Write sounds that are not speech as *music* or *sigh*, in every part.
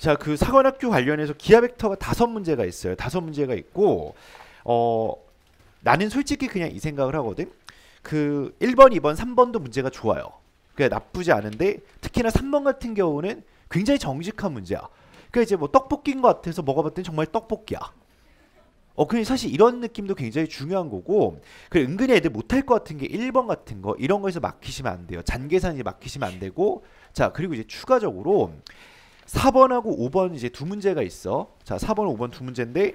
자, 그 사관학교 관련해서 기하 벡터가 다섯 문제가 있어요. 다섯 문제가 있고 어 나는 솔직히 그냥 이 생각을 하거든. 그 1번, 2번, 3번도 문제가 좋아요. 그게 나쁘지 않은데 특히나 3번 같은 경우는 굉장히 정직한 문제야. 그러 그러니까 이제 뭐 떡볶이인 것 같아서 먹어봤더니 정말 떡볶이야. 어, 근데 사실 이런 느낌도 굉장히 중요한 거고, 그 은근히 애들 못할 것 같은 게 1번 같은 거, 이런 거에서 막히시면 안 돼요. 잔계산이 막히시면 안 되고, 자, 그리고 이제 추가적으로, 4번하고 5번 이제 두 문제가 있어. 자, 4번, 5번 두 문제인데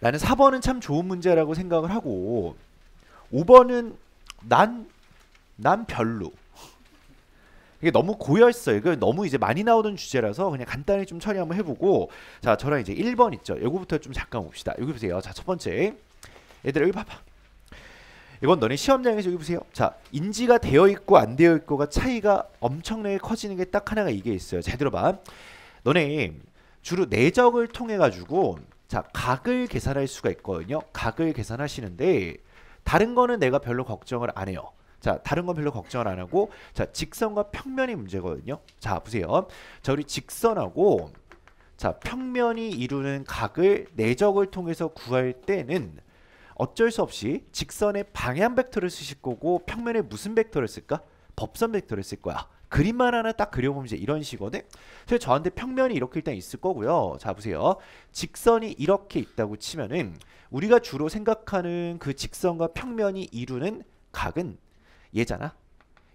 나는 4번은 참 좋은 문제라고 생각을 하고 5번은 난, 난 별로. 이게 너무 고였어. 요 이거 너무 이제 많이 나오던 주제라서 그냥 간단히 좀 처리 한번 해보고 자, 저랑 이제 1번 있죠. 요거부터 좀 잠깐 봅시다. 여기 보세요. 자, 첫 번째. 얘들 여기 봐봐. 이번 너네 시험장에서 여기 보세요. 자, 인지가 되어 있고 안 되어 있고가 차이가 엄청나게 커지는 게 딱 하나가 이게 있어요. 잘 들어봐. 너네 주로 내적을 통해 가지고 자 각을 계산할 수가 있거든요. 각을 계산하시는데 다른 거는 내가 별로 걱정을 안 해요. 자 다른 건 별로 걱정을 안 하고 자 직선과 평면이 문제거든요. 자 보세요. 자 우리 직선하고 자 평면이 이루는 각을 내적을 통해서 구할 때는 어쩔 수 없이 직선의 방향 벡터를 쓰실 거고 평면에 무슨 벡터를 쓸까? 법선 벡터를 쓸 거야. 그림만 하나 딱 그려보면 이제 이런 식이거든. 그래서 저한테 평면이 이렇게 일단 있을 거고요. 자 보세요. 직선이 이렇게 있다고 치면은 우리가 주로 생각하는 그 직선과 평면이 이루는 각은 얘잖아.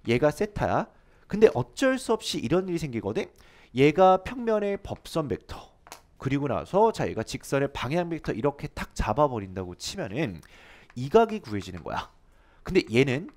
얘가 세타야. 근데 어쩔 수 없이 이런 일이 생기거든. 얘가 평면의 법선 벡터. 그리고 나서 자기가 직선의 방향 벡터 이렇게 탁 잡아버린다고 치면은 이각이 구해지는 거야. 근데 얘는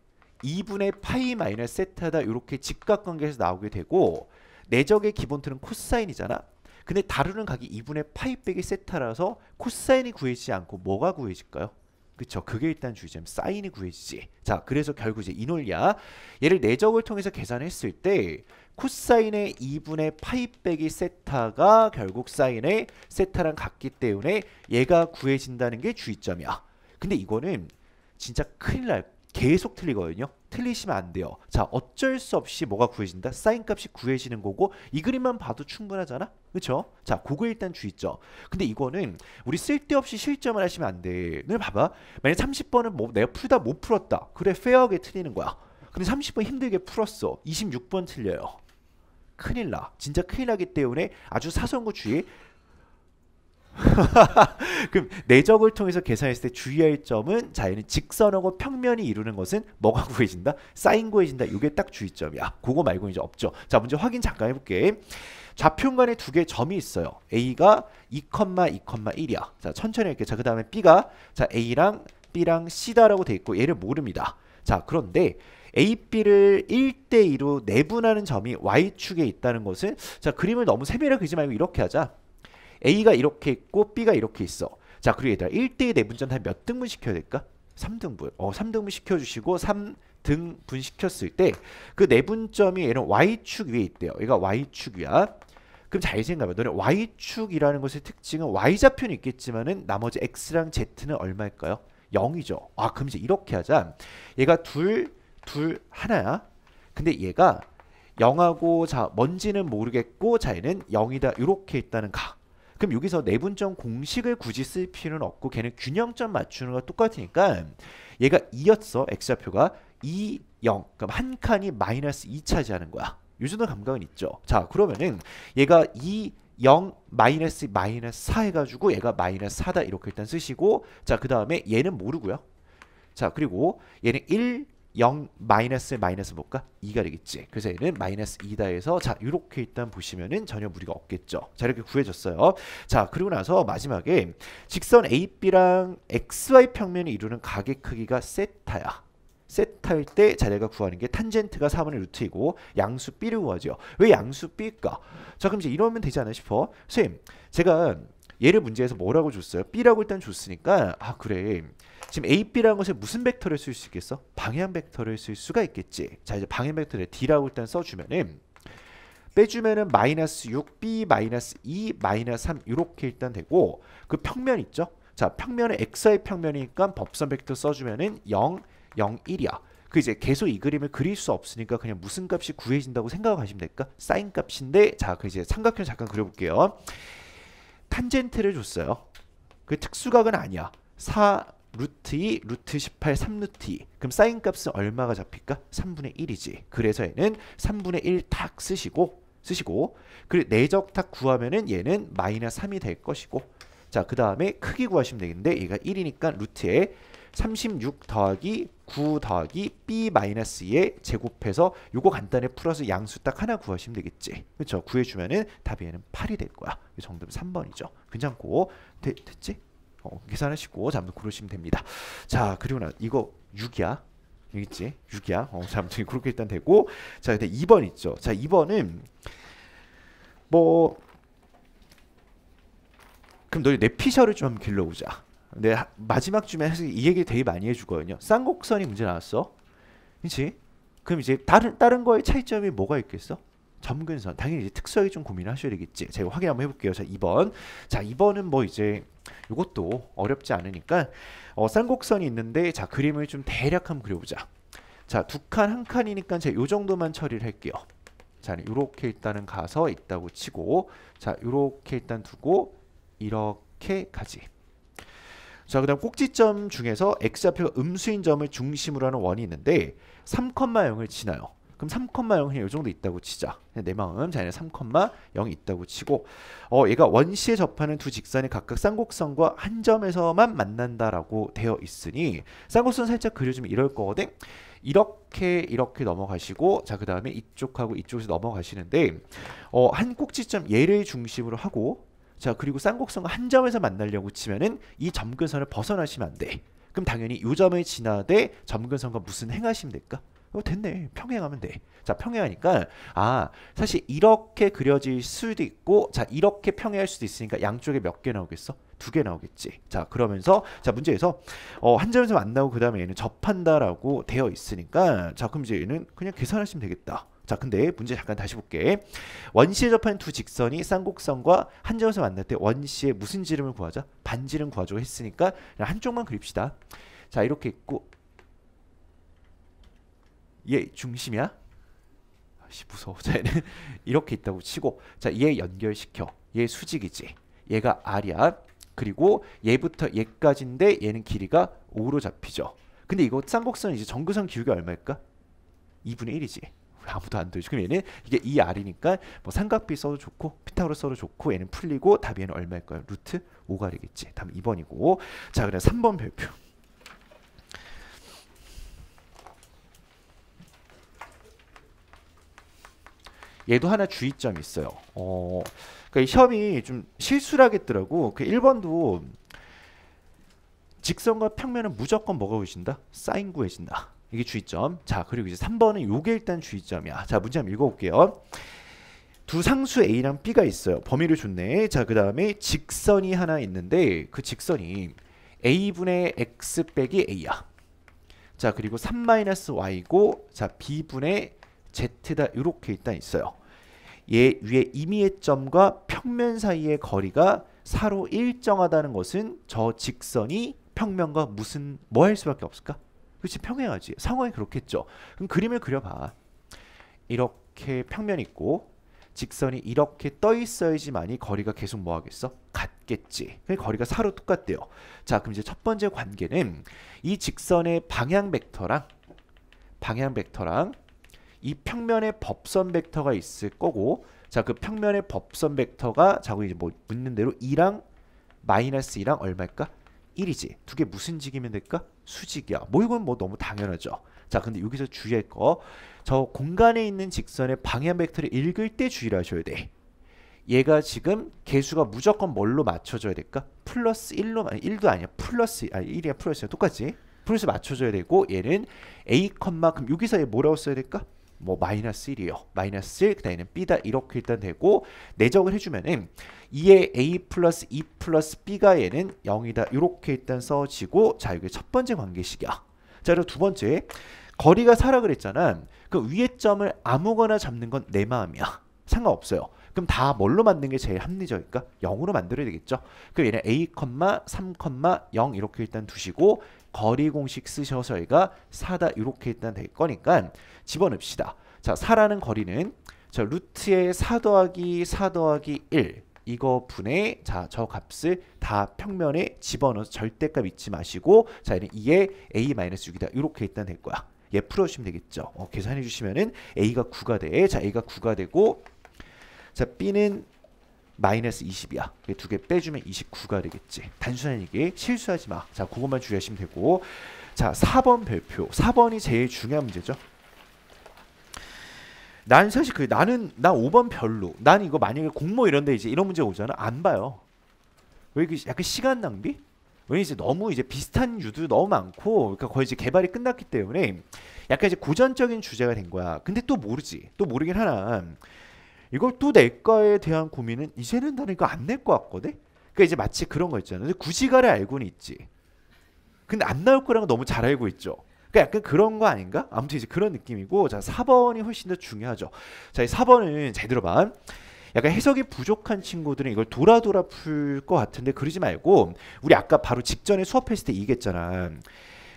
2분의 파이 마이너스 세타다 이렇게 직각관계에서 나오게 되고 내적의 기본틀은 코사인이잖아. 근데 다루는 각이 2분의 파이 빼기 세타라서 코사인이 구해지지 않고 뭐가 구해질까요? 그쵸 그게 일단 주의점 사인이 구해지지 자 그래서 결국 이제 이 논리야 얘를 내적을 통해서 계산했을 때 코사인의 2분의 파이 빼기 세타가 결국 사인의 세타랑 같기 때문에 얘가 구해진다는 게 주의점이야. 근데 이거는 진짜 큰일 날 계속 틀리거든요. 틀리시면 안 돼요. 자 어쩔 수 없이 뭐가 구해진다? 사인 값이 구해지는 거고 이 그림만 봐도 충분하잖아? 그쵸? 자 그거 일단 주의점. 근데 이거는 우리 쓸데없이 실점을 하시면 안 돼. 늘 봐봐. 만약 30번은 뭐 내가 풀다 못 풀었다. 그래 페어하게 틀리는 거야. 근데 30번 힘들게 풀었어. 26번 틀려요. 큰일 나. 진짜 큰일 나기 때문에 아주 사소한 주의 *laughs* 그럼 내적을 통해서 계산했을 때 주의할 점은 자 얘는 직선하고 평면이 이루는 것은 뭐가 *laughs* 구해진다? 쌓인 구해진다. 이게 딱 주의점이야. 그거 말고 이제 없죠. 자 문제 확인 잠깐 해볼게. 좌표간에 두 개 점이 있어요. A가 2, 2,1이야. 자 천천히 할게요. 자그 다음에 B가 자 A랑 B랑 C다라고 돼 있고 얘를 모릅니다. 자 그런데 AB를 1대2로 내분하는 점이 Y축에 있다는 것을 자 그림을 너무 세밀하게 그리지 말고 이렇게 하자. A가 이렇게 있고 B가 이렇게 있어. 자 그리고 얘들아 1대2 내분전 한몇 등분 시켜야 될까? 3등분. 어 3등분 시켜주시고 3등분 시켰을 때 그 내분점이 얘는 Y축 위에 있대요. 얘가 Y축 이야 그럼 잘 생각해봐. 너네 Y축이라는 것의 특징은 Y좌표는 있겠지만은 나머지 X랑 Z는 얼마일까요? 0이죠. 아, 그럼 이제 이렇게 하자. 얘가 둘, 둘 하나야. 근데 얘가 0하고 자 뭔지는 모르겠고 자 얘는 0이다 이렇게 있다는가. 그럼 여기서 내분점 공식을 굳이 쓸 필요는 없고 걔는 균형점 맞추는 거 똑같으니까 얘가 2였어 x좌표가 2, 0 그럼 한 칸이 마이너스 2 차지하는 거야 요 정도 감각은 있죠 자 그러면은 얘가 2, 0, 마이너스 마이너스 4 해가지고 얘가 마이너스 4다 이렇게 일단 쓰시고 자그 다음에 얘는 모르고요 자 그리고 얘는 1, 0 마이너스 마이너스 뭘까 2가 되겠지. 그래서 얘는 마이너스 2다 해서 자 이렇게 일단 보시면은 전혀 무리가 없겠죠. 자 이렇게 구해졌어요. 자 그리고 나서 마지막에 직선 AB랑 XY 평면이 이루는 가게 크기가 세타야. 세타일 때 자네가 구하는 게 탄젠트가 4분의 루트이고 양수 B를 구하죠. 왜 양수 B일까? 자 그럼 이제 이러면 되지 않나 싶어. 선생님 제가 얘를 문제에서 뭐라고 줬어요? B라고 일단 줬으니까 아 그래 지금 A, B라는 것에 무슨 벡터를 쓸 수 있겠어? 방향 벡터를 쓸 수가 있겠지 자 이제 방향 벡터를 D라고 일단 써주면은 빼주면은 마이너스 6B 마이너스 2 마이너스 3 이렇게 일단 되고 그 평면 있죠? 자 평면은 x 의 평면이니까 법선 벡터 써주면은 0, 0, 1이야 그 이제 계속 이 그림을 그릴 수 없으니까 그냥 무슨 값이 구해진다고 생각하시면 될까? 사인 값인데 자, 그 이제 삼각형 잠깐 그려볼게요. 탄젠트를 줬어요. 그 특수각은 아니야. 4 루트 2, 루트 18, 3루트 2. 그럼 사인 값은 얼마가 잡힐까? 3분의 1이지. 그래서 얘는 3분의 1 탁 쓰시고 쓰시고 그리고 내적 탁 구하면은 얘는 마이너 3이 될 것이고 자 그 다음에 크기 구하시면 되겠는데 얘가 1이니까 루트에 36 더하기 9 더하기 b 마이너스 2에 제곱해서 요거 간단히 풀어서 양수 딱 하나 구하시면 되겠지. 그렇죠? 구해주면은 답이 얘는 8이 될 거야. 정답은 3번이죠. 괜찮고 되, 됐지? 어, 계산하시고 잠도 고르시면 됩니다. 자 그리고 나 이거 6이야. 여기지 6이야. 어, 자, 아무튼 그렇게 일단 되고 자 근데 2번 있죠. 자 2번은 뭐 그럼 너희 내 피셜을 좀 한번 길러보자. 내 네, 마지막 주에이 얘기 를 되게 많이 해주거든요. 쌍곡선이 문제 나왔어. 그렇지? 그럼 이제 다른 다른 거의 차이점이 뭐가 있겠어? 점근선. 당연히 이제 특성이 좀 고민을 하셔야 되겠지. 제가 확인 한번 해볼게요. 자, 2번. 자, 2번은 뭐 이제 이것도 어렵지 않으니까 어, 쌍곡선이 있는데 자 그림을 좀 대략 한번 그려보자. 자, 두 칸, 한 칸이니까 제가 요 정도만 처리를 할게요. 자, 이렇게 일단은 가서 있다고 치고 자, 이렇게 일단 두고 이렇게가지 자, 그다음 꼭지점 중에서 x좌표가 음수인 점을 중심으로 하는 원이 있는데 3,0을 지나요. 그럼 3,0 그냥 요 정도 있다고 치자. 내 마음 자얘는 3,0이 있다고 치고 어 얘가 원시에 접하는 두 직선이 각각 쌍곡선과 한 점에서만 만난다라고 되어 있으니 쌍곡선 살짝 그려주면 이럴 거거든. 이렇게 이렇게 넘어가시고 자 그 다음에 이쪽하고 이쪽에서 넘어가시는데 어, 한 꼭지점 얘를 중심으로 하고 자 그리고 쌍곡선 한 점에서 만나려고 치면은 이 점근선을 벗어나시면 안 돼. 그럼 당연히 요 점을 지나되 점근선과 무슨 행하시면 될까? 어, 됐네. 평행하면 돼. 자, 평행하니까 아, 사실 이렇게 그려질 수도 있고 자, 이렇게 평행할 수도 있으니까 양쪽에 몇 개 나오겠어? 두 개 나오겠지. 자, 그러면서 자, 문제에서 어, 한 점에서 만나고 그다음에 얘는 접한다라고 되어 있으니까 자, 그럼 이제 얘는 그냥 계산하시면 되겠다. 자 근데 문제 잠깐 다시 볼게. 원씨에 접하는 두 직선이 쌍곡선과 한점에서 만날 때 원씨의 무슨 지름을 구하자? 반지름 구하자 했으니까 한쪽만 그립시다. 자 이렇게 있고 얘 중심이야? 아씨 무서워. *laughs* 자 얘는 이렇게 있다고 치고 자 얘 연결시켜. 얘 수직이지. 얘가 R이야. 그리고 얘부터 얘까지인데 얘는 길이가 5로 잡히죠. 근데 이거 쌍곡선 이제 정근선 기울기 얼마일까? 2분의 1이지. 아무도 안 되죠. 그럼 얘는 이게 이 r이니까 뭐 삼각비 써도 좋고 피타고라 써도 좋고 얘는 풀리고 답이 얘는 얼마일까요? 루트 5가리겠지. 답은 2번이고 자그래 3번 별표. 얘도 하나 주의점이 있어요. 어, 그러니까 이 시험이 좀 실수를 하겠더라고. 그 1번도 직선과 평면은 무조건 먹어 보신다? 사인 구해진다. 이게 주의점. 자, 그리고 이제 3번은 요게 일단 주의점이야. 자, 문제 한번 읽어볼게요. 두 상수 A랑 B가 있어요. 범위를 줬네. 자, 그 다음에 직선이 하나 있는데 그 직선이 A분의 X 빼기 A야. 자, 그리고 3-Y고 자, B분의 Z다. 이렇게 일단 있어요. 얘 위에 임의의 점과 평면 사이의 거리가 4로 일정하다는 것은 저 직선이 평면과 무슨 뭐 할 수밖에 없을까? 그렇지 평행하지. 상황이 그렇겠죠. 그럼 그림을 그려봐. 이렇게 평면 있고 직선이 이렇게 떠 있어야지만이 거리가 계속 뭐 하겠어? 같겠지. 그러니까 거리가 사로 똑같대요. 자, 그럼 이제 첫 번째 관계는 이 직선의 방향 벡터랑 방향 벡터랑 이 평면의 법선 벡터가 있을 거고 자, 그 평면의 법선 벡터가 자고 이제 뭐 묻는 대로 2랑 마이너스 2랑 얼마일까? 1이지. 두 개 무슨 직이면 될까? 수직이야. 뭐 이건 뭐 너무 당연하죠. 자, 근데 여기서 주의할 거. 저 공간에 있는 직선의 방향 벡터를 읽을 때 주의를 하셔야 돼. 얘가 지금 개수가 무조건 뭘로 맞춰줘야 될까? 플러스 1로, 아니 1도 아니야. 플러스, 아, 1이야 플러스야. 똑같지? 플러스 맞춰줘야 되고 얘는 a, 그럼 여기서 얘 뭐라고 써야 될까? 뭐 마이너스 1이요. 마이너스 1, 그 다음에는 B다 이렇게 일단 되고 내적을 해주면은 2에 A 플러스 E 플러스 B가 얘는 0이다 이렇게 일단 써지고 자 이게 첫 번째 관계식이야. 자 그리고 두 번째 거리가 사라 그랬잖아. 그 위에 점을 아무거나 잡는 건 내 마음이야. 상관없어요. 그럼 다 뭘로 만든 게 제일 합리적일까? 0으로 만들어야 되겠죠. 그럼 얘는 a, 3,0 이렇게 일단 두시고 거리 공식 쓰셔서 얘가 4다 이렇게 일단 될 거니까 집어넣읍시다. 자 4라는 거리는 자 루트의 4 더하기 4 더하기 1 이거 분의 자저 값을 다 평면에 집어넣어서 절대값 잊지 마시고 자 얘는 2에 a 6이다 이렇게 일단 될 거야. 얘 풀어주시면 되겠죠. 어, 계산해 주시면은 a가 9가 돼. 자 a가 9가 되고 자, B는 마이너스 20이야. 두 개 빼주면 29가 되겠지. 단순한 얘기 실수하지 마. 자, 그것만 주의하시면 되고 자, 4번 별표. 4번이 제일 중요한 문제죠. 난 사실 그 나는 나 5번 별로. 난 이거 만약에 공모 이런데 이제 이런 문제 오잖아. 안 봐요. 왜 이게 약간 시간 낭비? 왜 이제 너무 이제 비슷한 유도 너무 많고 그러니까 거의 이제 개발이 끝났기 때문에 약간 이제 고전적인 주제가 된 거야. 근데 또 모르지. 또 모르긴 하나. 이걸 또내까에 대한 고민은 이제는 나는 이거 안낼것 같거든. 그러니까 이제 마치 그런 거있잖아 굳이 가를 알고는 있지. 근데 안 나올 거라는 거 너무 잘 알고 있죠. 그러니까 약간 그런 거 아닌가? 아무튼 이제 그런 느낌이고 자 4번이 훨씬 더 중요하죠. 자이 4번은 잘 들어봐. 약간 해석이 부족한 친구들은 이걸 돌아돌아 풀것 같은데 그러지 말고 우리 아까 바로 직전에 수업했을 때 얘기했잖아.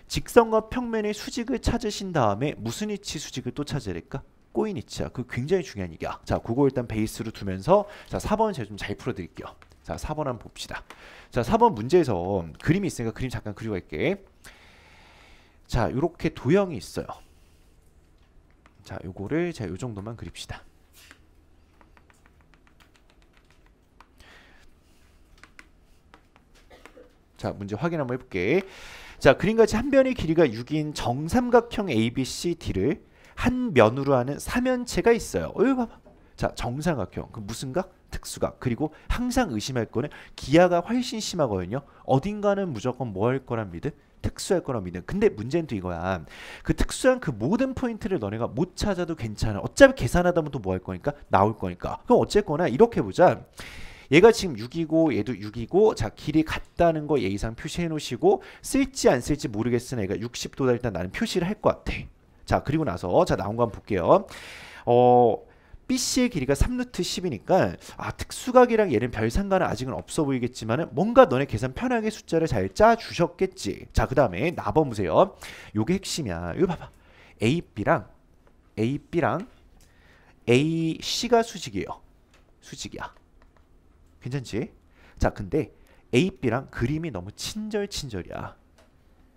직선과 평면의 수직을 찾으신 다음에 무슨 위치 수직을 또 찾으릴까? 꼬이니치야. 그 굉장히 중요한 얘기야. 자, 그거 일단 베이스로 두면서 자, 4번 제가 좀 잘 풀어 드릴게요. 자, 4번 한번 봅시다. 자, 4번 문제에서 그림이 있으니까 그림 잠깐 그리고 할게. 자, 이렇게 도형이 있어요. 자, 요거를 제가 요 정도만 그립시다. 자, 문제 확인 한번 해볼게. 자, 그림같이 한 변의 길이가 6인 정삼각형 ABCD를 한 면으로 하는 사면체가 있어요. 여기 봐봐. 자, 정사각형. 그 무슨 각? 특수각. 그리고 항상 의심할 거는 기하가 훨씬 심하거든요. 어딘가는 무조건 뭐 할 거란 믿음? 특수할 거란 믿음. 근데 문제는 또 이거야. 그 특수한 그 모든 포인트를 너네가 못 찾아도 괜찮아. 어차피 계산하다 보면 또 뭐 할 거니까? 나올 거니까. 그럼 어쨌거나 이렇게 보자. 얘가 지금 6이고 얘도 6이고 자 길이 같다는 거 예의상 표시해 놓으시고 쓸지 안 쓸지 모르겠으나 얘가 60도다 일단 나는 표시를 할것 같아. 자 그리고 나서 자 나온 거 한번 볼게요. 어 BC의 길이가 3루트 10이니까 아 특수각이랑 얘는 별 상관은 아직은 없어 보이겠지만 뭔가 너네 계산 편하게 숫자를 잘 짜주셨겠지. 자그 다음에 나번 보세요. 요게 핵심이야. 이거 봐봐. A, B랑 A, B랑 A, C가 수직이에요. 수직이야. 괜찮지? 자 근데 A, B랑 그림이 너무 친절친절이야.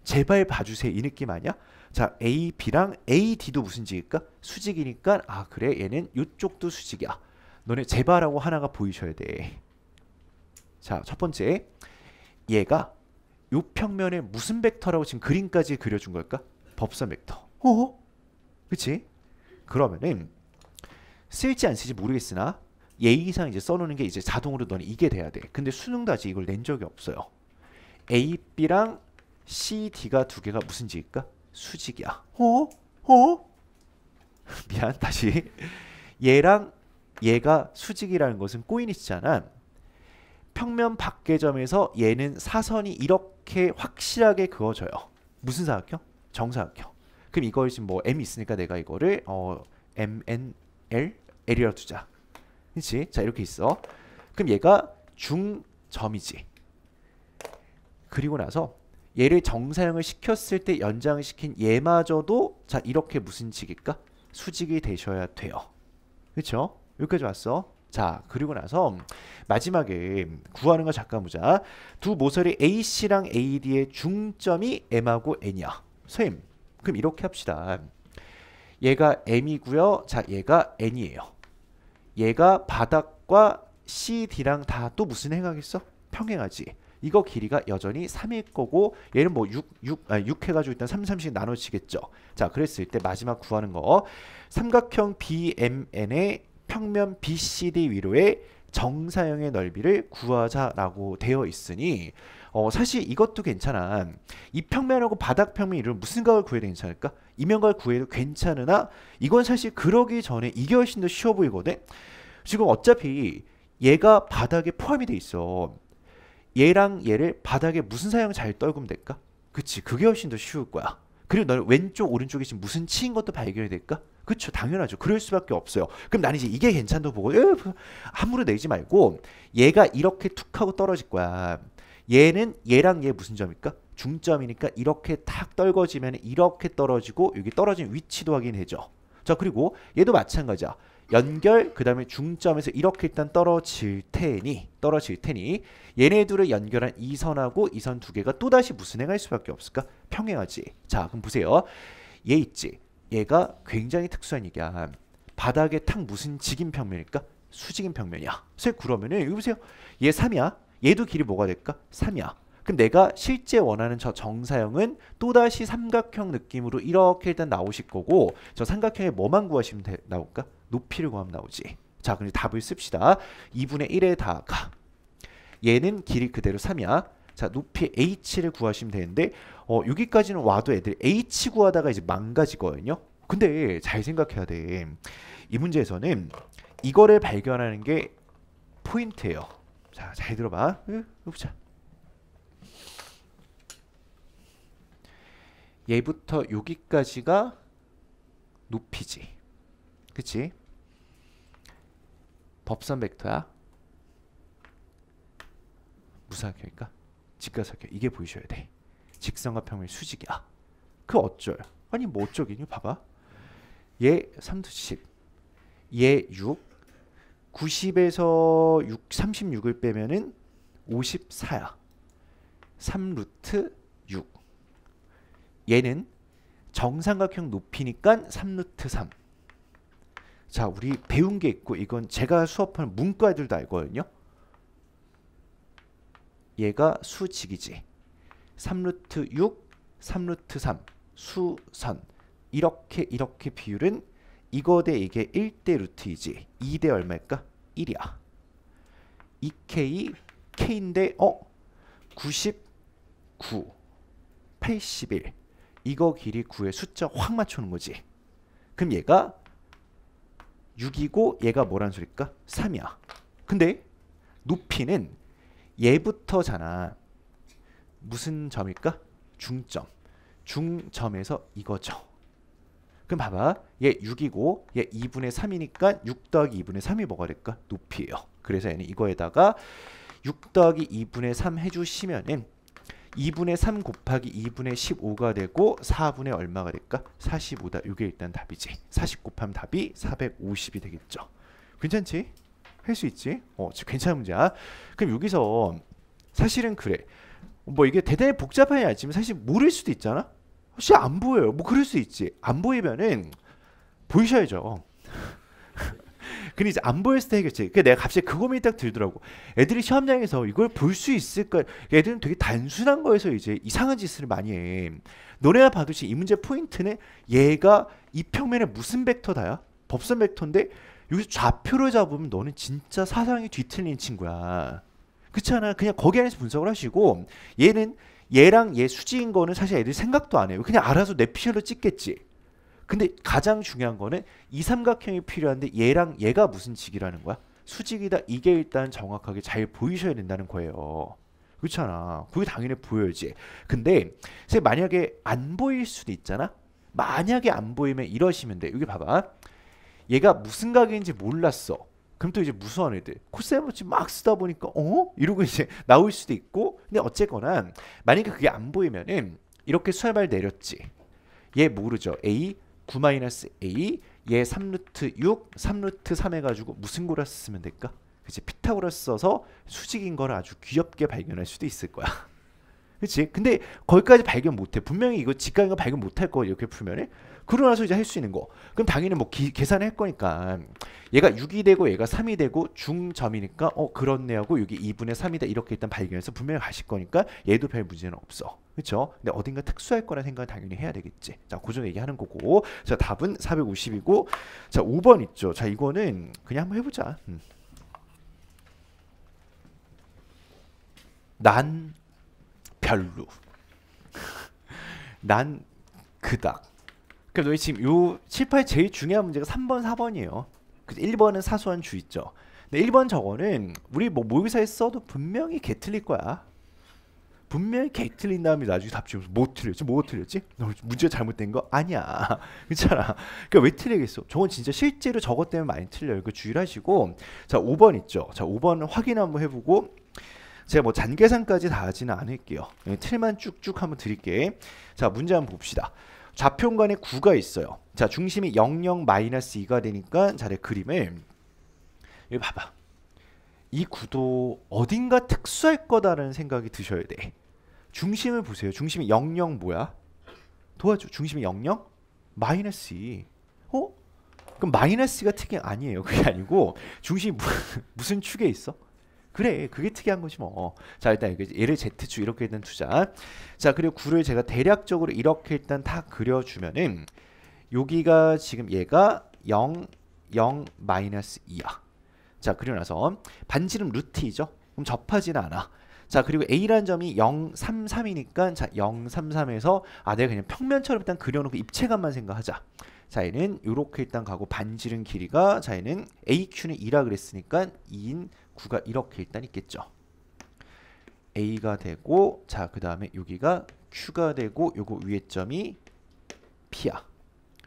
제발 봐주세요 이 느낌 아니야? 자 A, B랑 A, D도 무슨 직일까? 수직이니까 아 그래 얘는 이쪽도 수직이야 너네 제발하고 하나가 보이셔야 돼자 첫 번째 얘가 요 평면에 무슨 벡터라고 지금 그림까지 그려준 걸까? 법선 벡터 어? 그치? 그러면은 쓸지 안 쓸지 모르겠으나 예이상 이제 써놓는 게 이제 자동으로 너는 이게 돼야 돼 근데 수능도 아직 이걸 낸 적이 없어요 A, B랑 CD가 두 개가 무슨 직일까? 수직이야. 어? 어? *laughs* 미안 다시 얘랑 얘가 수직이라는 것은 꼬인이잖아 평면 밖계점에서 얘는 사선이 이렇게 확실하게 그어져요 무슨 사각형? 정사각형 그럼 이걸 지금 뭐 m 있으니까 내가 이거를 어 m, n, l, l이라고 두자 그렇지? 자 이렇게 있어 그럼 얘가 중점이지 그리고 나서 얘를 정사형을 시켰을 때 연장시킨 을 얘마저도 자 이렇게 무슨 직일까? 수직이 되셔야 돼요. 그렇 여기까지 왔어. 자 그리고 나서 마지막에 구하는 거 잠깐 보자. 두 모서리 AC랑 AD의 중점이 M하고 N이야. 선생님 그럼 이렇게 합시다. 얘가 M이고요. 자 얘가 N이에요. 얘가 바닥과 CD랑 다 또 무슨 행하겠어? 평행하지. 이거 길이가 여전히 3일 거고 얘는 뭐 6, 6, 아, 6 해가지고 일단 3, 3씩 나눠지겠죠. 자 그랬을 때 마지막 구하는 거 삼각형 BMN의 평면 BCD 위로의 정사형의 넓이를 구하자라고 되어 있으니 어, 사실 이것도 괜찮아. 이평면하고 바닥평면 이를 무슨 각을 구해도 괜찮을까? 이면각을 구해도 괜찮으나 이건 사실 그러기 전에 이게 훨씬 더 쉬워 보이거든. 지금 어차피 얘가 바닥에 포함이 돼 있어. 얘랑 얘를 바닥에 무슨 사양 을잘 떨구면 될까? 그치 그게 훨씬 더 쉬울 거야 그리고 너는 왼쪽 오른쪽에 지금 무슨 치인 것도 발견이 될까? 그쵸 당연하죠 그럴 수밖에 없어요 그럼 난 이제 이게 괜찮다 보고 함부로 내지 말고 얘가 이렇게 툭 하고 떨어질 거야 얘는 얘랑 얘 무슨 점일까? 중점이니까 이렇게 탁 떨궈지면 이렇게 떨어지고 여기 떨어진 위치도 확인해줘 자 그리고 얘도 마찬가지야 연결 그다음에 중점에서 이렇게 일단 떨어질 테니 떨어질 테니 얘네 둘을 연결한 이 선하고 이선두 개가 또다시 무슨 행할 수밖에 없을까? 평행하지. 자, 그럼 보세요. 얘 있지. 얘가 굉장히 특수한 얘기야. 바닥에 탁 무슨 직인 평면일까? 수직인 평면이야. 그래서 그러면은 여기 보세요. 얘 3이야. 얘도 길이 뭐가 될까? 3이야. 그럼 내가 실제 원하는 저 정사형은 또다시 삼각형 느낌으로 이렇게 일단 나오실 거고 저 삼각형에 뭐만 구하시면 되, 나올까? 높이를 구하면 나오지. 자, 그럼 답을 씁시다. 2분의 1에 다가 얘는 길이 그대로 3이야. 자, 높이 h를 구하시면 되는데 어, 여기까지는 와도 애들 h 구하다가 이제 망가지거든요. 근데 잘 생각해야 돼. 이 문제에서는 이거를 발견하는 게 포인트예요. 자, 잘 들어봐. 으, 보자. 얘부터 여기까지가 높이지. 그치? 법선 벡터야 무사학일까직가사학 이게 보이셔야 돼 직선과 평면 수직이야 그 어쩔 아니 뭐 어쩌겠니 봐봐 얘 3도 1얘6 90에서 6, 36을 빼면은 54야 3루트 6 얘는 정삼각형 높이니까 3루트 3 자, 우리 배운 게 있고 이건 제가 수업하는 문과 애들도 알거든요. 얘가 수직이지. 3루트 6, 3루트 3, 수선. 이렇게 이렇게 비율은 이거 대 이게 1대 루트이지. 2대 얼마일까? 1이야. 2K, K인데 어? 99, 81. 이거 길이 9의 숫자 확 맞추는 거지. 그럼 얘가 6이고 얘가 뭐라는 소리일까? 3이야. 근데 높이는 얘부터잖아. 무슨 점일까? 중점. 중점에서 이거죠. 그럼 봐봐. 얘 6이고 얘 2분의 3이니까 6 더하기 2분의 3이 뭐가 될까? 높이에요. 그래서 얘는 이거에다가 6 더하기 2분의 3 해주시면은 2분의 3 곱하기 2분의 15가 되고 4분의 얼마가 될까? 45다. 이게 일단 답이지. 40 곱하면 답이 450이 되겠죠. 괜찮지? 할 수 있지? 어, 괜찮은 문제야. 그럼 여기서 사실은 그래. 뭐 이게 대단히 복잡한 아지만 사실 모를 수도 있잖아. 혹시 안 보여요. 뭐 그럴 수 있지. 안 보이면은 보이셔야죠. 근데 이제 안 보였을 때 해결책. 그 내가 갑자기 그 고민이 딱 들더라고. 애들이 시험장에서 이걸 볼 수 있을까? 애들은 되게 단순한 거에서 이제 이상한 짓을 많이 해. 너네가 봐도지 이 문제 포인트는 얘가 이 평면에 무슨 벡터다야? 법선 벡터인데 여기서 좌표를 잡으면 너는 진짜 사상이 뒤틀린 친구야. 그렇지않아 그냥 거기 안에서 분석을 하시고 얘는 얘랑 얘 수지인 거는 사실 애들이 생각도 안 해요. 그냥 알아서 내 피셜로 찍겠지. 근데 가장 중요한 거는 이 삼각형이 필요한데 얘랑 얘가 무슨 직이라는 거야? 수직이다. 이게 일단 정확하게 잘 보이셔야 된다는 거예요. 그렇잖아. 그게 당연히 보여야지. 근데 만약에 안 보일 수도 있잖아. 만약에 안 보이면 이러시면 돼. 여기 봐봐. 얘가 무슨 각인지 몰랐어. 그럼 또 이제 무서운 애들 코세모치 막 쓰다 보니까 어? 이러고 이제 *laughs* 나올 수도 있고 근데 어쨌거나 만약에 그게 안 보이면은 이렇게 수알발 내렸지 얘 모르죠 A 9-a 얘 3루트 6, 3루트 3 해가지고 무슨 고라스 쓰면 될까? 그치 피타고라스 써서 수직인 걸 아주 귀엽게 발견할 수도 있을 거야. *laughs* 그치? 근데 거기까지 발견 못해. 분명히 이거 직각인가 발견 못할 거 이렇게 풀면은 그러고 나서 이제 할 수 있는 거. 그럼 당연히 뭐 기, 계산을 할 거니까 얘가 6이 되고 얘가 3이 되고 중점이니까 어 그렇네 하고 여기 2분의 3이다 이렇게 일단 발견해서 분명히 가실 거니까 얘도 별 문제는 없어. 그렇죠? 근데 어딘가 특수할 거라는 생각은 당연히 해야 되겠지. 자, 고정 그 얘기하는 거고. 자, 답은 450이고 자, 5번 있죠. 자, 이거는 그냥 한번 해 보자. 음. 난 별로. *laughs* 난 그닥. 그럼 너희 지금 요 7, 8 제일 중요한 문제가 3번, 4번이에요. 그래서 1번은 사소한 주의죠. 근데 1번 저거는 우리 뭐 모의사에 써도 분명히 개 틀릴 거야. 분명히 게이트 틀린 다음에 나중에 답 지으면서 뭐 틀렸지? 뭐 틀렸지? 너 문제 잘못된 거 아니야. *laughs* 괜찮아. 그러니까 왜 틀리겠어? 저건 진짜 실제로 저것 때문에 많이 틀려요. 그 주의하시고 자 5번 있죠. 자 5번 확인 한번 해보고 제가 뭐 잔계산까지 다 하지는 않을게요. 네, 틀만 쭉쭉 한번 드릴게. 자 문제 한번 봅시다. 좌표간에 구가 있어요. 자 중심이 00 2가 되니까 자네 그림을 여기 봐봐. 이 구도 어딘가 특수할 거다라는 생각이 드셔야 돼. 중심을 보세요. 중심이 00 뭐야? 도와줘. 중심이 00? 마이너스 2. E. 어? 그럼 마이너스가 특이 한 아니에요. 그게 아니고 중심이 *laughs* 무슨 축에 있어? 그래 그게 특이한 거지 뭐. 자 일단 얘를 Z축 이렇게 일단 투자. 자 그리고 구를 제가 대략적으로 이렇게 일단 다 그려주면은 여기가 지금 얘가 0, 0, 마이너스 2야. 자 그리고 나서 반지름 루트이죠. 그럼 접하지는 않아. 자 그리고 A라는 점이 033이니까 자 033에서 아 내가 그냥 평면처럼 일단 그려놓고 입체감만 생각하자. 자 얘는 이렇게 일단 가고 반지름 길이가 자 얘는 AQ는 2라 그랬으니까 2인 9가 이렇게 일단 있겠죠. A가 되고 자그 다음에 여기가 Q가 되고 요거 위에 점이 P야.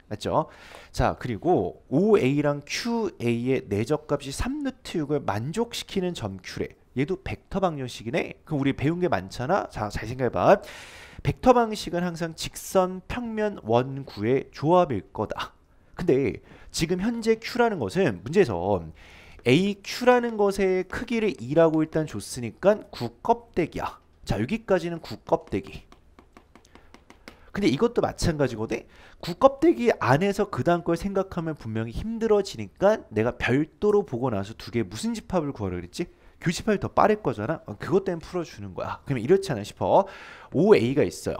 맞죠? 자 그리고 OA랑 QA의 내적값이 3루트6을 만족시키는 점 Q래 얘도 벡터 방정식이네 그럼 우리 배운 게 많잖아 자잘 생각해봐 벡터 방식은 항상 직선 평면 원구의 조합일 거다 근데 지금 현재 Q라는 것은 문제에서 AQ라는 것의 크기를 2라고 일단 줬으니까 9 껍데기야 자 여기까지는 9 껍데기 근데 이것도 마찬가지거든. 국껍데기 안에서 그다음 걸 생각하면 분명히 힘들어지니까 내가 별도로 보고 나서 두 개 무슨 집합을 구하라 그랬지? 교집합이 더 빠를 거잖아. 어, 그것 때문에 풀어주는 거야. 그럼 이렇지 않아 싶어. OA가 있어요.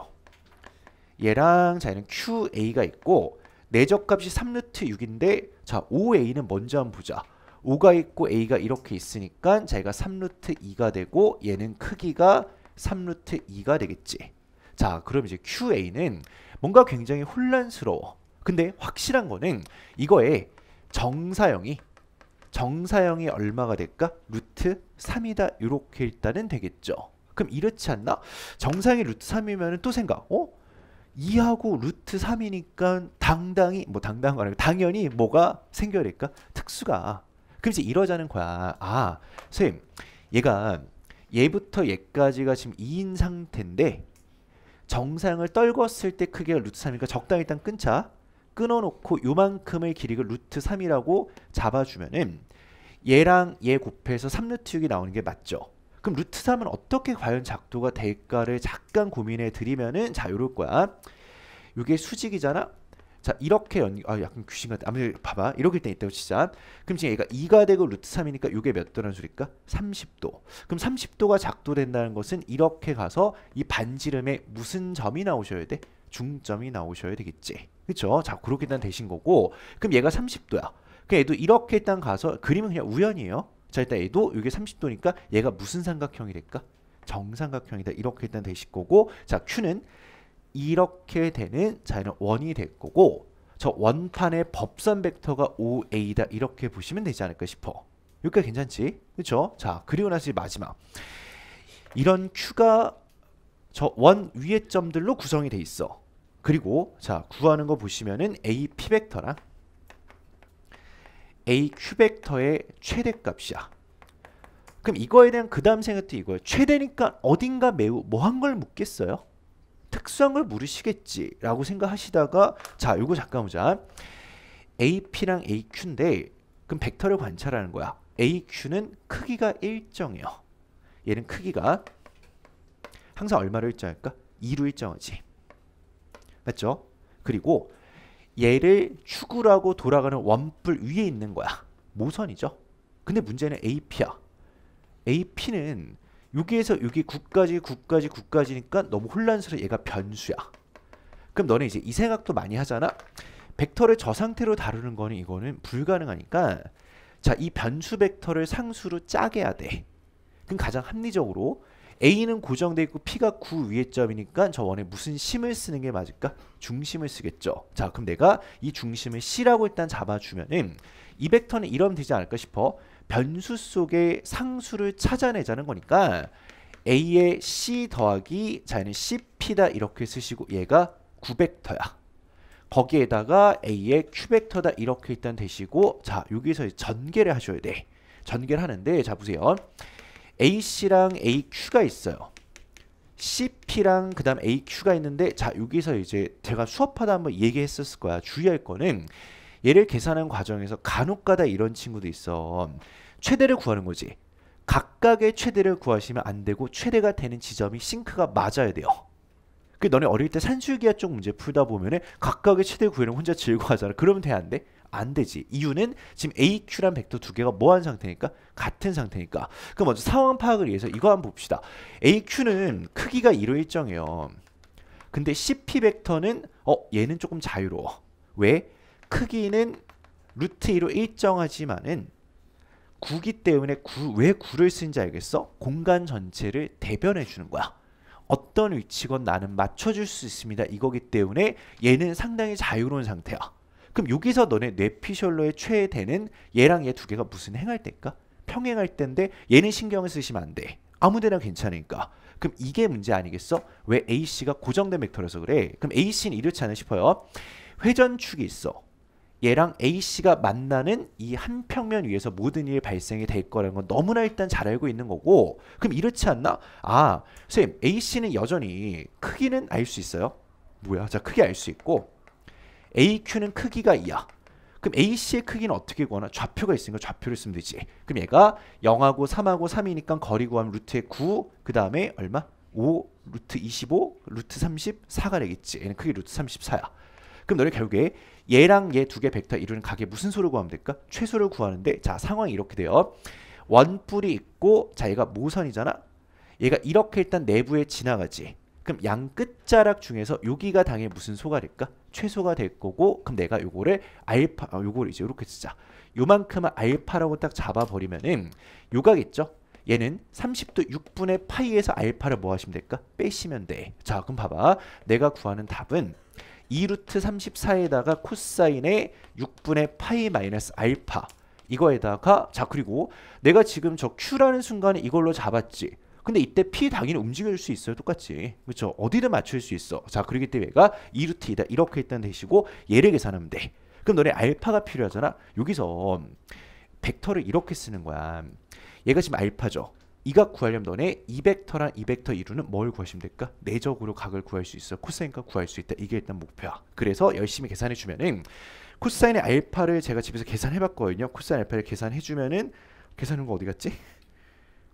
얘랑 자 얘는 QA가 있고 내적값이 3루트 6인데 자 5A는 먼저 한번 보자 5가 있고 A가 이렇게 있으니까 자기가 3루트 2가 되고 얘는 크기가 3루트 2가 되겠지 자, 그럼 이제 QA는 뭔가 굉장히 혼란스러워. 근데 확실한 거는 이거에 정사형이 정사형이 얼마가 될까? 루트 3이다. 이렇게 일단은 되겠죠. 그럼 이렇지 않나? 정상이 루트 3이면 또 생각. 어? 2하고 루트 3이니까 당당히 뭐 당당한 거 아니고 당연히 뭐가 생겨야 될까? 특수가. 그럼 이제 이러자는 거야. 아, 선생님. 얘가 얘부터 얘까지가 지금 2인 상태인데 정상을 떨궜을 때 크기가 루트 3이니까 적당히 일단 끊자. 끊어놓고 요만큼의 길이가 루트 3이라고 잡아주면은 얘랑 얘 곱해서 3루트 6이 나오는 게 맞죠. 그럼 루트 3은 어떻게 과연 작도가 될까를 잠깐 고민해 드리면은 자 요럴 거야. 이게 수직이잖아. 자 이렇게 연, 아 약간 귀신 같아. 아무튼 봐봐. 이렇게 때 있다고 치자. 그럼 지금 얘가 2가 되고 루트 3이니까 이게 몇 도라는 소리일까? 30도. 그럼 30도가 작도된다는 것은 이렇게 가서 이 반지름에 무슨 점이 나오셔야 돼? 중점이 나오셔야 되겠지. 그쵸자 그렇게 일단 되신 거고 그럼 얘가 30도야. 그 얘도 이렇게 일단 가서 그림은 그냥 우연이에요. 자 일단 얘도 이게 30도니까 얘가 무슨 삼각형이 될까? 정삼각형이다. 이렇게 일단 되실 거고 자 Q는 이렇게 되는 자 이런 원이 될 거고 저 원판의 법선 벡터가 5a다 이렇게 보시면 되지 않을까 싶어 여기까지 괜찮지? 그쵸? 자 그리고 나서 마지막 이런 q가 저 원위에 점들로 구성이 돼 있어 그리고 자 구하는 거 보시면은 a p 벡터랑 a q 벡터의 최대값이야 그럼 이거에 대한 그 다음 생각도 이거예요 최대니까 어딘가 매우 뭐 한 걸 묻겠어요 특성을 물으시겠지라고 생각하시다가 자 요거 잠깐 보자 AP랑 AQ인데 그럼 벡터를 관찰하는 거야 AQ는 크기가 일정해요 얘는 크기가 항상 얼마로 일정할까? 2로 일정하지 맞죠? 그리고 얘를 축으라고 돌아가는 원뿔 위에 있는 거야 모선이죠 근데 문제는 AP야 AP는 여기에서 6이 9까지 9까지 9까지니까 너무 혼란스러워 얘가 변수야 그럼 너네 이제 이 생각도 많이 하잖아 벡터를 저 상태로 다루는 거는 이거는 불가능하니까 자 이 변수 벡터를 상수로 짜게 해야 돼 그럼 가장 합리적으로 A는 고정돼 있고 P가 9위에 점이니까 저 원에 무슨 심을 쓰는 게 맞을까? 중심을 쓰겠죠. 자, 그럼 내가 이 중심을 C라고 일단 잡아주면은 이 벡터는 이러면 되지 않을까 싶어. 변수 속에 상수를 찾아내자는 거니까 a의 c 더하기 자연는 cp다 이렇게 쓰시고 얘가 9벡터야. 거기에다가 a의 큐벡터다 이렇게 일단 되시고 자 여기서 전개를 하셔야 돼. 전개를 하는데 자 보세요. ac랑 aq가 있어요. CP랑 그 다음 AQ가 있는데 자 여기서 이제 제가 수업하다 한번 얘기했었을 거야 주의할 거는 얘를 계산하는 과정에서 간혹가다 이런 친구도 있어. 최대를 구하는 거지. 각각의 최대를 구하시면 안 되고 최대가 되는 지점이 싱크가 맞아야 돼요. 그 너네 어릴 때 산술기하 쪽 문제 풀다 보면은 각각의 최대 구해는 혼자 즐거워하잖아. 그러면 돼 안 돼? 안 되지. 이유는 지금 AQ란 벡터 두 개가 뭐 한 상태니까? 같은 상태니까. 그럼 먼저 상황 파악을 위해서 이거 한번 봅시다. AQ는 크기가 1로 일정해요. 근데 CP 벡터는 어 얘는 조금 자유로워. 왜? 크기는 루트 2로 일정하지만은 9기 때문에 9, 왜 9를 쓴지 알겠어? 공간 전체를 대변해 주는 거야. 어떤 위치건 나는 맞춰줄 수 있습니다. 이거기 때문에 얘는 상당히 자유로운 상태야. 그럼 여기서 너네 뇌피셜로의 최대는 얘랑 얘 두 개가 무슨 행할 때일까? 평행할 때인데 얘는 신경을 쓰시면 안 돼. 아무데나 괜찮으니까. 그럼 이게 문제 아니겠어? 왜 AC가 고정된 벡터라서 그래? 그럼 AC는 이렇지 않나 싶어요. 회전축이 있어. 얘랑 A씨가 만나는 이 한 평면 위에서 모든 일이 발생이 될 거라는 건 너무나 일단 잘 알고 있는 거고 그럼 이렇지 않나? 아, 선생님 A씨는 여전히 크기는 알 수 있어요. 뭐야? 자, 크기 알 수 있고 AQ는 크기가 2야. 그럼 a 씨의 크기는 어떻게 구하나? 좌표가 있으니까 좌표를 쓰면 되지. 그럼 얘가 0하고 3하고 3이니까 거리 구하면 루트의 9, 그 다음에 얼마? 5, 루트 25, 루트 34가 되겠지. 얘는 크기 루트 34야. 그럼 너네 결국에 얘랑 얘 두 개 벡터 이루는 각의 무슨 수를 구하면 될까? 최소를 구하는데 자 상황이 이렇게 돼요. 원뿔이 있고 자 얘가 모선이잖아. 얘가 이렇게 일단 내부에 지나가지. 그럼 양 끝자락 중에서 여기가 당의 무슨 소가 될까? 최소가 될 거고 그럼 내가 요거를 알파 아, 요거를 이제 이렇게 쓰자. 요만큼은 알파라고 딱 잡아버리면은 요가겠죠? 얘는 30도 6분의 파이에서 알파를 뭐 하시면 될까? 빼시면 돼. 자 그럼 봐봐. 내가 구하는 답은 2루트 34에다가 코사인의 6분의 파이 마이너스 알파 이거에다가 자 그리고 내가 지금 저 q라는 순간에 이걸로 잡았지 근데 이때 p 당연히 움직일 여수 있어요 똑같이 그렇죠 어디든 맞출 수 있어 자 그러기 때문에 얘가 2루트이다 이렇게 일단 되시고 얘를 계산하면 돼 그럼 너네 알파가 필요하잖아 여기서 벡터를 이렇게 쓰는 거야 얘가 지금 알파죠 이각 구하려면 너네 2벡터랑 2벡터 이루는 뭘 구하시면 될까? 내적으로 각을 구할 수 있어. 코사인과 구할 수 있다. 이게 일단 목표야. 그래서 열심히 계산해 주면은 코사인의 알파를 제가 집에서 계산해 봤거든요. 코사인 알파를 계산해 주면은 계산한 거 어디 갔지?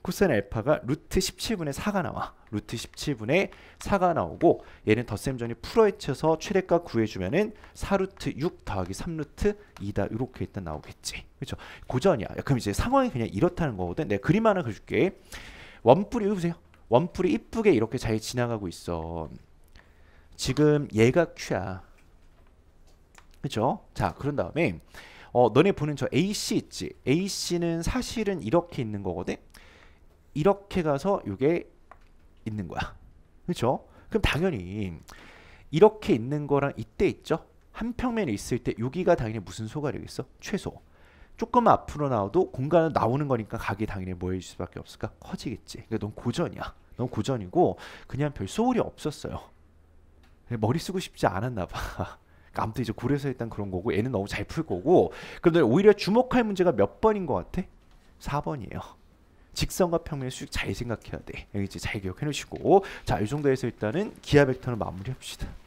코사인 알파가 루트 17분의 4가 나와. 루트 17분의 4가 나오고 얘는 덧셈전이 풀어헤쳐서 최대값 구해주면은 4루트 6 더하기 3루트 2다 이렇게 일단 나오겠지. 그렇죠? 고전이야. 그럼 이제 상황이 그냥 이렇다는 거거든. 내가 그림 하나 그려줄게. 원뿔이 여기 보세요. 원뿔이 이쁘게 이렇게 잘 지나가고 있어. 지금 얘가 Q야. 그렇죠? 자 그런 다음에 어, 너네 보는 저 AC 있지? AC는 사실은 이렇게 있는 거거든? 이렇게 가서 이게 있는 거야. *laughs* 그렇죠? 그럼 당연히 이렇게 있는 거랑 이때 있죠? 한 평면에 있을 때 여기가 당연히 무슨 소가되겠어? 최소. 조금 앞으로 나와도 공간은 나오는 거니까 각이 당연히 뭐일 수밖에 없을까? 커지겠지. 그러니까 넌 고전이야. 넌 고전이고 그냥 별 소홀이 없었어요. 머리 쓰고 싶지 않았나 봐. *laughs* 그러니까 아무튼 이제 고려서 일단 그런 거고 얘는 너무 잘 풀 거고 그런데 오히려 주목할 문제가 몇 번인 것 같아? 4번이에요. 직선과 평면의 수직 잘 생각해야 돼. 여기 이제 잘 기억해 놓으시고 자, 이 정도에서 일단은 기하 벡터는 마무리합시다.